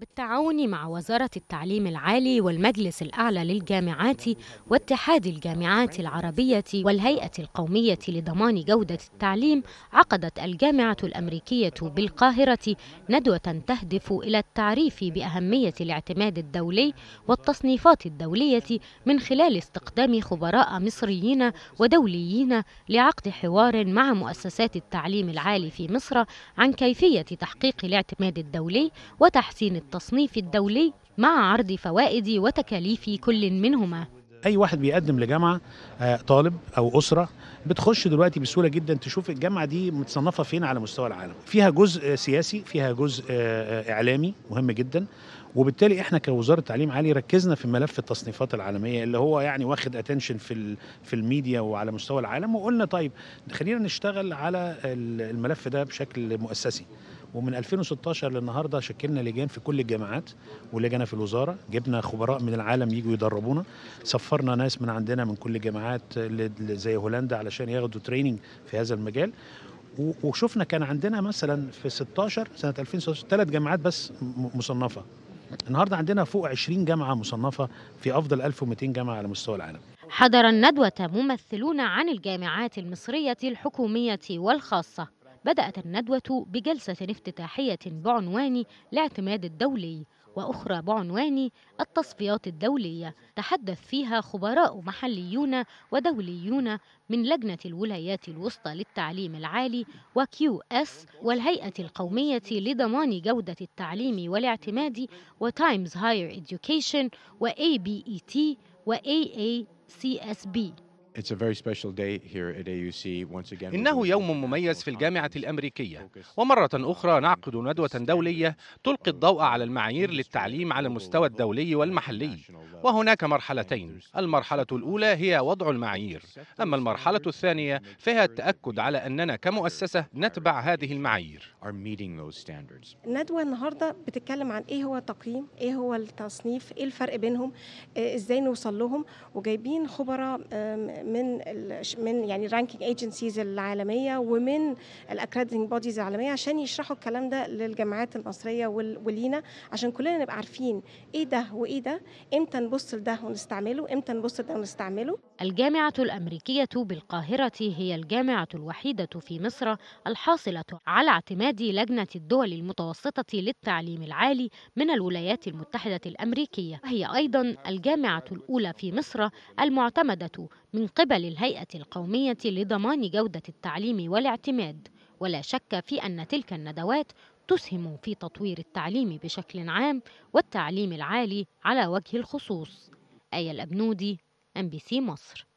بالتعاون مع وزارة التعليم العالي والمجلس الأعلى للجامعات واتحاد الجامعات العربية والهيئة القومية لضمان جودة التعليم عقدت الجامعة الأمريكية بالقاهرة ندوة تهدف إلى التعريف بأهمية الاعتماد الدولي والتصنيفات الدولية من خلال استقدام خبراء مصريين ودوليين لعقد حوار مع مؤسسات التعليم العالي في مصر عن كيفية تحقيق الاعتماد الدولي وتحسين التصنيف الدولي مع عرض فوائد وتكاليف كل منهما اي واحد بيقدم لجامعه آه، طالب او اسره بتخش دلوقتي بسهوله جدا تشوف الجامعه دي متصنفه فين على مستوى العالم فيها جزء آه، سياسي فيها جزء آه، اعلامي مهم جدا وبالتالي احنا كوزاره التعليم عالي ركزنا في ملف التصنيفات العالميه اللي هو يعني واخد اتنشن في في الميديا وعلى مستوى العالم وقلنا طيب خلينا نشتغل على الملف ده بشكل مؤسسي ومن 2016 للنهارده شكلنا لجان في كل الجامعات ولجنه في الوزاره جبنا خبراء من العالم يجوا يدربونا سفرنا ناس من عندنا من كل الجامعات زي هولندا علشان ياخدوا تريننج في هذا المجال وشفنا كان عندنا مثلا في 16 سنه 2016 ثلاث جامعات بس مصنفه النهارده عندنا فوق 20 جامعه مصنفه في افضل 1200 جامعه على مستوى العالم حضر الندوه ممثلون عن الجامعات المصريه الحكوميه والخاصه بدأت الندوة بجلسة افتتاحية بعنوان الاعتماد الدولي وأخرى بعنوان التصفيات الدولية تحدث فيها خبراء محليون ودوليون من لجنة الولايات الوسطى للتعليم العالي وكيو اس والهيئة القومية لضمان جودة التعليم والاعتماد وتايمز هاير إديوكيشن وABET وAACSB إنه يوم مميز في الجامعة الأمريكية ومرة أخرى نعقد ندوة دولية تلقي الضوء على المعايير للتعليم على المستوى الدولي والمحلي وهناك مرحلتين المرحلة الأولى هي وضع المعايير أما المرحلة الثانية فيها التأكد على أننا كمؤسسة نتبع هذه المعايير الندوة النهاردة بتتكلم عن إيه هو التقييم إيه هو التصنيف إيه الفرق بينهم إيه إزاي نوصل لهم وجايبين خبراء من من يعني الرانكينج ايجنسيز العالمية ومن الاكريدنج بوديز العالمية عشان يشرحوا الكلام ده للجامعات المصرية ولينا عشان كلنا نبقى عارفين إيه ده وإيه ده إمتى نبص لده ونستعمله امتى نبص لده ونستعمله الجامعة الأمريكية بالقاهرة هي الجامعة الوحيدة في مصر الحاصلة على اعتماد لجنة الدول المتوسطة للتعليم العالي من الولايات المتحدة الأمريكية وهي أيضا الجامعة الأولى في مصر المعتمدة من قبل الهيئة القومية لضمان جودة التعليم والاعتماد ولا شك في أن تلك الندوات تسهم في تطوير التعليم بشكل عام والتعليم العالي على وجه الخصوص آية الأبنودي أم بي سي مصر